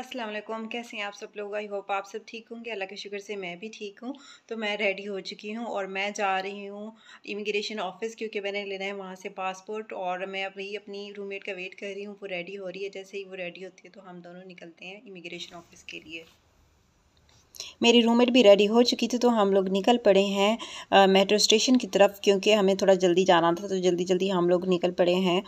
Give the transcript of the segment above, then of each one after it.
अस्सलाम वालेकुम कैसे हैं आप सब लोग आई होप आप सब ठीक होंगे अल्लाह के शुक्र से मैं भी ठीक हूँ तो मैं रेडी हो चुकी हूँ और मैं जा रही हूँ इमिग्रेशन ऑफिस क्योंकि मैंने लेना है वहाँ से पासपोर्ट और मैं अभी अपनी रूममेट का वेट कर रही हूँ वो रेडी हो रही है जैसे ही वो रेडी होती है तो हम दोनों निकलते हैं इमिग्रेशन ऑफिस के लिए मेरी रूममेट भी रेडी हो चुकी थी तो हम लोग निकल पड़े हैं मेट्रो स्टेशन की तरफ क्योंकि हमें थोड़ा जल्दी जाना था तो जल्दी जल्दी हम लोग निकल पड़े हैं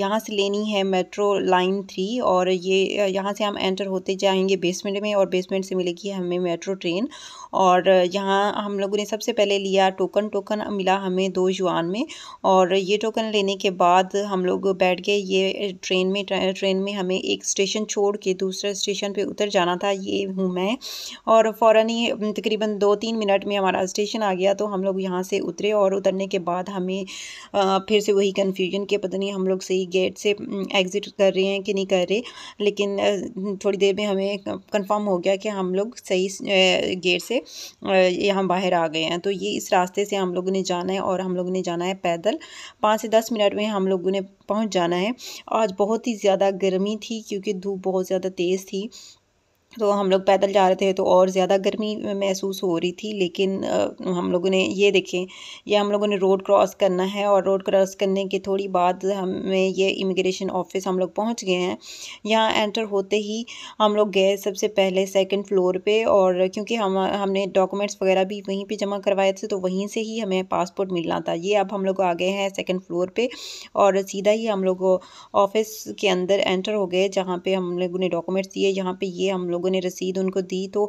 यहाँ से लेनी है मेट्रो लाइन थ्री और ये यहाँ से हम एंटर होते जाएंगे बेसमेंट में और बेसमेंट से मिलेगी हमें मेट्रो ट्रेन और यहाँ हम लोगों ने सबसे पहले लिया टोकन टोकन मिला हमें दो जुआन में और ये टोकन लेने के बाद हम लोग बैठ गए ये ट्रेन में ट्रेन में हमें एक स्टेशन छोड़ के दूसरे स्टेशन पर उतर जाना था ये हूँ मैं और फ़ौर ही तकरीबन दो तीन मिनट में हमारा स्टेशन आ गया तो हम लोग यहाँ से उतरे और उतरने के बाद हमें फिर से वही कन्फ्यूजन के पता नहीं हम लोग सही गेट से एग्ज़िट कर रहे हैं कि नहीं कर रहे लेकिन थोड़ी देर में हमें कन्फर्म हो गया कि हम लोग सही गेट से यहाँ बाहर आ गए हैं तो ये इस रास्ते से हम लोगों ने जाना है और हम लोगों ने जाना है पैदल पाँच से दस मिनट में हम लोगों ने पहुँच जाना है आज बहुत ही ज़्यादा गर्मी थी क्योंकि धूप बहुत ज़्यादा तेज़ थी तो हम लोग पैदल जा रहे थे तो और ज़्यादा गर्मी महसूस हो रही थी लेकिन हम लोगों ने ये देखें ये हम लोगों ने रोड क्रॉस करना है और रोड क्रॉस करने के थोड़ी बाद हमें ये इमिग्रेशन ऑफिस हम लोग पहुंच गए हैं यहाँ एंटर होते ही हम लोग गए सबसे पहले सेकंड फ्लोर पे और क्योंकि हम हमने डॉक्यूमेंट्स वगैरह भी वहीं पर जमा करवाए थे तो वहीं से ही हमें पासपोर्ट मिलना था ये अब हम लोग आ गए हैं सेकेंड फ्लोर पर और सीधा ही हम लोग ऑफिस के अंदर एंटर हो गए जहाँ पर हम लोगों ने डॉक्यूमेंट्स दिए यहाँ पर ये हम लोग लोगों ने रसीद उनको दी तो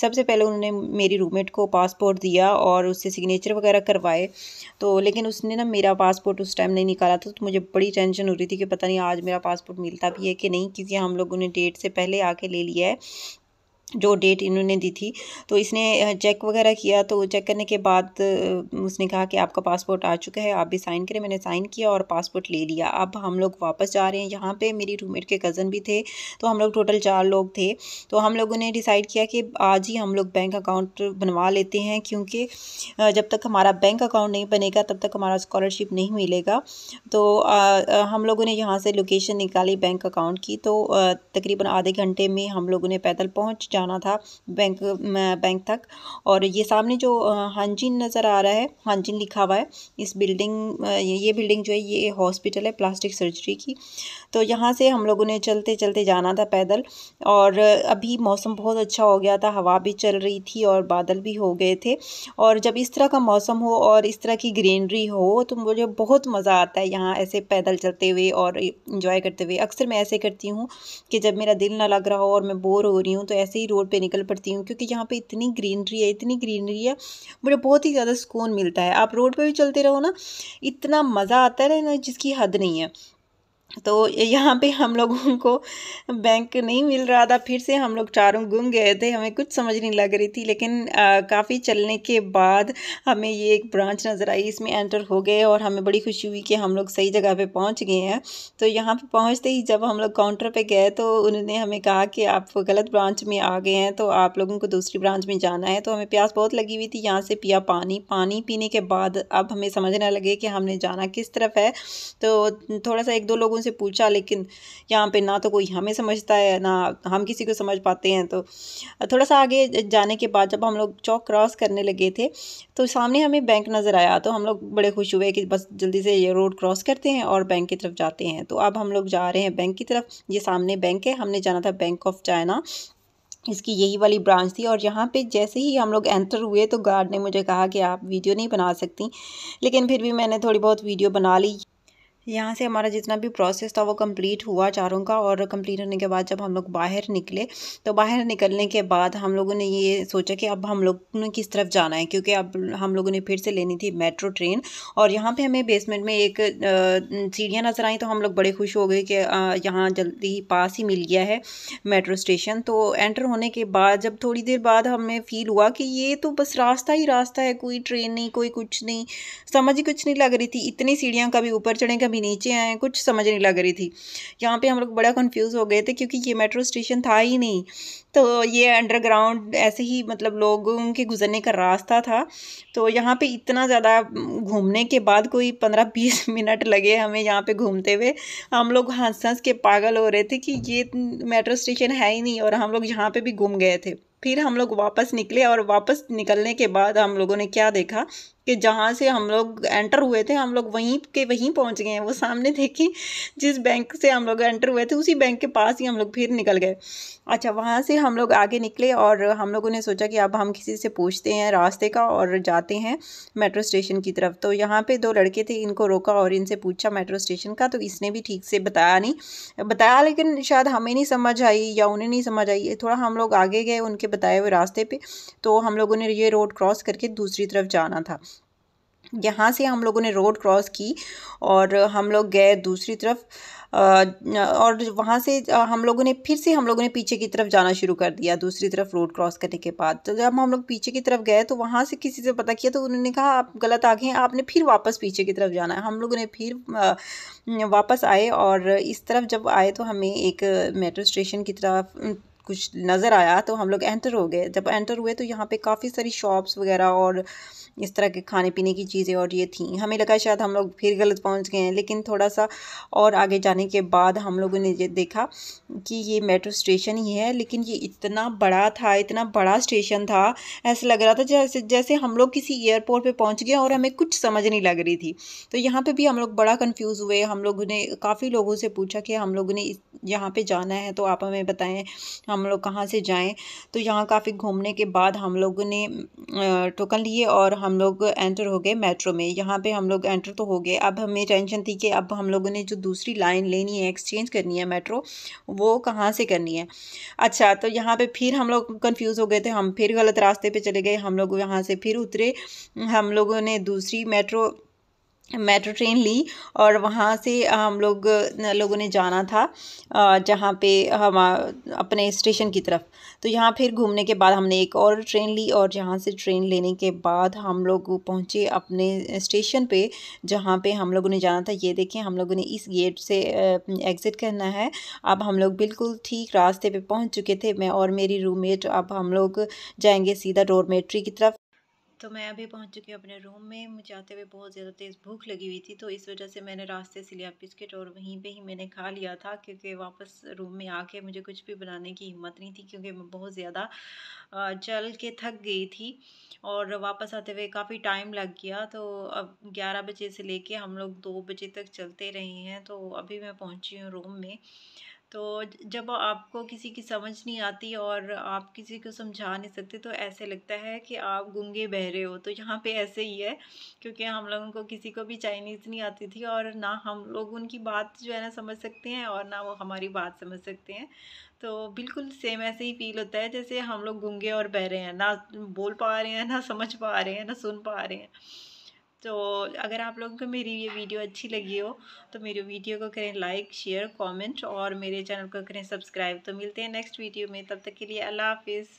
सबसे पहले उन्होंने मेरी रूममेट को पासपोर्ट दिया और उससे सिग्नेचर वगैरह करवाए तो लेकिन उसने ना मेरा पासपोर्ट उस टाइम नहीं निकाला था तो मुझे बड़ी टेंशन हो रही थी कि पता नहीं आज मेरा पासपोर्ट मिलता भी है कि नहीं क्योंकि हम लोगों ने डेट से पहले आके ले लिया है जो डेट इन्होंने दी थी तो इसने चेक वगैरह किया तो चेक करने के बाद उसने कहा कि आपका पासपोर्ट आ चुका है आप भी साइन करें मैंने साइन किया और पासपोर्ट ले लिया अब हम लोग वापस जा रहे हैं यहाँ पे मेरी रूममेट के कज़न भी थे तो हम लोग टोटल चार लोग थे तो हम लोगों ने डिसाइड किया कि आज ही हम लोग बैंक अकाउंट बनवा लेते हैं क्योंकि जब तक हमारा बैंक अकाउंट नहीं बनेगा तब तक हमारा स्कॉलरशिप नहीं मिलेगा तो हम लोगों ने यहाँ से लोकेशन निकाली बैंक अकाउंट की तो तकरीबन आधे घंटे में हम लोगों ने पैदल पहुँच जाना था बैंक बैंक तक और ये सामने जो हांजिन नज़र आ रहा है हांजिन लिखा हुआ है इस बिल्डिंग ये बिल्डिंग जो है ये हॉस्पिटल है प्लास्टिक सर्जरी की तो यहाँ से हम लोगों ने चलते चलते जाना था पैदल और अभी मौसम बहुत अच्छा हो गया था हवा भी चल रही थी और बादल भी हो गए थे और जब इस तरह का मौसम हो और इस तरह की ग्रीनरी हो तो मुझे बहुत मज़ा आता है यहाँ ऐसे पैदल चलते हुए और इंजॉय करते हुए अक्सर मैं ऐसे करती हूँ कि जब मेरा दिल ना लग रहा हो और मैं बोर हो रही हूँ तो ऐसे ही ही रोड पे निकल पड़ती हूँ क्योंकि यहाँ पे इतनी ग्रीनरी है इतनी ग्रीनरी है मुझे बहुत ही ज़्यादा सुकून मिलता है आप रोड पर भी चलते रहो ना इतना मज़ा आता है ना जिसकी हद नहीं है तो यहाँ पे हम लोगों को बैंक नहीं मिल रहा था फिर से हम लोग चारों गुम गए थे हमें कुछ समझ नहीं लग रही थी लेकिन काफ़ी चलने के बाद हमें ये एक ब्रांच नज़र आई इसमें एंटर हो गए और हमें बड़ी खुशी हुई कि हम लोग सही जगह पे पहुँच गए हैं तो यहाँ पे पहुँचते ही जब हम लोग काउंटर पे गए तो उन्होंने हमें कहा कि आप गलत ब्रांच में आ गए हैं तो आप लोगों को दूसरी ब्रांच में जाना है तो हमें प्यास बहुत लगी हुई थी यहाँ से पिया पानी पानी पीने के बाद अब हमें समझना लगे कि हमने जाना किस तरफ है तो थोड़ा सा एक दो लोग लोगों से पूछा लेकिन यहाँ पे ना तो कोई हमें समझता है ना हम किसी को समझ पाते हैं तो थोड़ा सा आगे जाने के बाद जब हम लोग चौक क्रॉस करने लगे थे तो सामने हमें बैंक नज़र आया तो हम लोग बड़े खुश हुए कि बस जल्दी से ये रोड क्रॉस करते हैं और बैंक की तरफ जाते हैं तो अब हम लोग जा रहे हैं बैंक की तरफ ये सामने बैंक है हमने जाना था बैंक ऑफ चाइना इसकी यही वाली ब्रांच थी और यहाँ पे जैसे ही हम लोग एंटर हुए तो गार्ड ने मुझे कहा कि आप वीडियो नहीं बना सकती लेकिन फिर भी मैंने थोड़ी बहुत वीडियो बना ली यहाँ से हमारा जितना भी प्रोसेस था वो कंप्लीट हुआ चारों का और कंप्लीट होने के बाद जब हम लोग बाहर निकले तो बाहर निकलने के बाद हम लोगों ने ये सोचा कि अब हम लोग ने किस तरफ जाना है क्योंकि अब हम लोगों ने फिर से लेनी थी मेट्रो ट्रेन और यहाँ पे हमें बेसमेंट में एक सीढ़ियाँ नज़र आई तो हम लोग बड़े खुश हो गए कि यहाँ जल्दी ही पास ही मिल गया है मेट्रो स्टेशन तो एंटर होने के बाद जब थोड़ी देर बाद हमें फ़ील हुआ कि ये तो बस रास्ता ही रास्ता है कोई ट्रेन नहीं कोई कुछ नहीं समझ ही कुछ नहीं लग रही थी इतनी सीढ़ियाँ कभी ऊपर चढ़ें कभी अभी नीचे आए कुछ समझ नहीं लग रही थी यहाँ पे हम लोग बड़ा कंफ्यूज हो गए थे क्योंकि ये मेट्रो स्टेशन था ही नहीं तो ये अंडरग्राउंड ऐसे ही मतलब लोगों के गुजरने का रास्ता था तो यहाँ पे इतना ज़्यादा घूमने के बाद कोई पंद्रह बीस मिनट लगे हमें यहाँ पे घूमते हुए हम लोग हंस हंस के पागल हो रहे थे कि ये मेट्रो स्टेशन है ही नहीं और हम लोग यहाँ पर भी घूम गए थे फिर हम लोग वापस निकले और वापस निकलने के बाद हम लोगों ने क्या देखा कि जहाँ से हम लोग एंटर हुए थे हम लोग वहीं के वहीं पहुँच गए हैं वो सामने देखें जिस बैंक से हम लोग एंटर हुए थे उसी बैंक के पास ही हम लोग फिर निकल गए अच्छा वहाँ से हम लोग आगे निकले और हम लोगों ने सोचा कि अब हम किसी से पूछते हैं रास्ते का और जाते हैं मेट्रो स्टेशन की तरफ तो यहाँ पर दो लड़के थे इनको रोका और इनसे पूछा मेट्रो स्टेशन का तो इसने भी ठीक से बताया नहीं बताया लेकिन शायद हमें नहीं समझ आई या उन्हें नहीं समझ आई थोड़ा हम लोग आगे गए उनके बताए हुए रास्ते पर तो हम लोगों ने ये रोड क्रॉस करके दूसरी तरफ जाना था यहाँ से हम लोगों ने रोड क्रॉस की और हम लोग गए दूसरी तरफ और वहाँ से हम लोगों ने फिर से हम लोगों ने पीछे की तरफ जाना शुरू कर दिया दूसरी तरफ रोड क्रॉस करने के बाद तो जब हम लोग पीछे की तरफ गए तो वहाँ से किसी से पता किया तो उन्होंने कहा आप गलत आ गए आपने फिर वापस पीछे की तरफ जाना है हम लोगों ने फिर वापस आए और इस तरफ जब आए तो हमें एक मेट्रो स्टेशन की तरफ कुछ नज़र आया तो हम लोग एंटर हो गए जब एंटर हुए तो यहाँ पे काफ़ी सारी शॉप्स वगैरह और इस तरह के खाने पीने की चीज़ें और ये थी हमें लगा शायद हम लोग फिर गलत पहुँच गए हैं लेकिन थोड़ा सा और आगे जाने के बाद हम लोगों ने ये देखा कि ये मेट्रो स्टेशन ही है लेकिन ये इतना बड़ा था इतना बड़ा स्टेशन था ऐसा लग रहा था जैसे जैसे हम लोग किसी एयरपोर्ट पर पहुँच गए और हमें कुछ समझ नहीं लग रही थी तो यहाँ पर भी हम लोग बड़ा कन्फ्यूज़ हुए हम लोगों ने काफ़ी लोगों से पूछा कि हम लोगों ने यहाँ पर जाना है तो आप हमें बताएँ हम हम लोग कहाँ से जाएं तो यहाँ काफ़ी घूमने के बाद हम लोगों ने टोकन लिए और हम लोग एंटर हो गए मेट्रो में यहाँ पे हम लोग एंटर तो हो गए अब हमें टेंशन थी कि अब हम लोगों ने जो दूसरी लाइन लेनी है एक्सचेंज करनी है मेट्रो वो कहाँ से करनी है अच्छा तो यहाँ पर फिर हम लोग कन्फ्यूज़ हो गए थे हम फिर गलत रास्ते पर चले गए हम लोग यहाँ से फिर उतरे हम लोगों ने दूसरी मेट्रो मेट्रो ट्रेन ली और वहाँ से हम लोग लोगों ने जाना था जहाँ पे हम अपने स्टेशन की तरफ तो यहाँ फिर घूमने के बाद हमने एक और ट्रेन ली और जहाँ से ट्रेन लेने के बाद हम लोग पहुँचे अपने स्टेशन पे जहाँ पे हम लोगों ने जाना था ये देखें हम लोगों ने इस गेट से एग्ज़िट करना है अब हम लोग बिल्कुल ठीक रास्ते पर पहुँच चुके थे मैं और मेरी रूममेट अब हम लोग जाएंगे सीधा डोरमेट्री की तरफ तो मैं अभी पहुंच चुकी हूँ अपने रूम में मुझे आते हुए बहुत ज़्यादा तेज़ भूख लगी हुई थी तो इस वजह से मैंने रास्ते से लिया बिस्किट और वहीं पे ही मैंने खा लिया था क्योंकि वापस रूम में आके मुझे कुछ भी बनाने की हिम्मत नहीं थी क्योंकि मैं बहुत ज़्यादा चल के थक गई थी और वापस आते हुए काफ़ी टाइम लग गया तो अब ग्यारह बजे से ले हम लोग दो बजे तक चलते रहे हैं तो अभी मैं पहुँची हूँ रूम में तो जब आपको किसी की समझ नहीं आती और आप किसी को समझा नहीं सकते तो ऐसे लगता है कि आप गूंगे बह रहे हो तो यहाँ पे ऐसे ही है क्योंकि हम लोगों को किसी को भी चाइनीज़ नहीं आती थी और ना हम लोग उनकी बात जो है ना समझ सकते हैं और ना वो हमारी बात समझ सकते हैं तो बिल्कुल सेम ऐसे ही फील होता है जैसे हम लोग गूंगे और बह रहे हैं ना बोल पा रहे हैं ना समझ पा रहे हैं ना सुन पा रहे हैं तो अगर आप लोगों को मेरी ये वीडियो अच्छी लगी हो तो मेरी वीडियो को करें लाइक शेयर कमेंट और मेरे चैनल को करें सब्सक्राइब तो मिलते हैं नेक्स्ट वीडियो में तब तक के लिए अल्लाह हाफिज़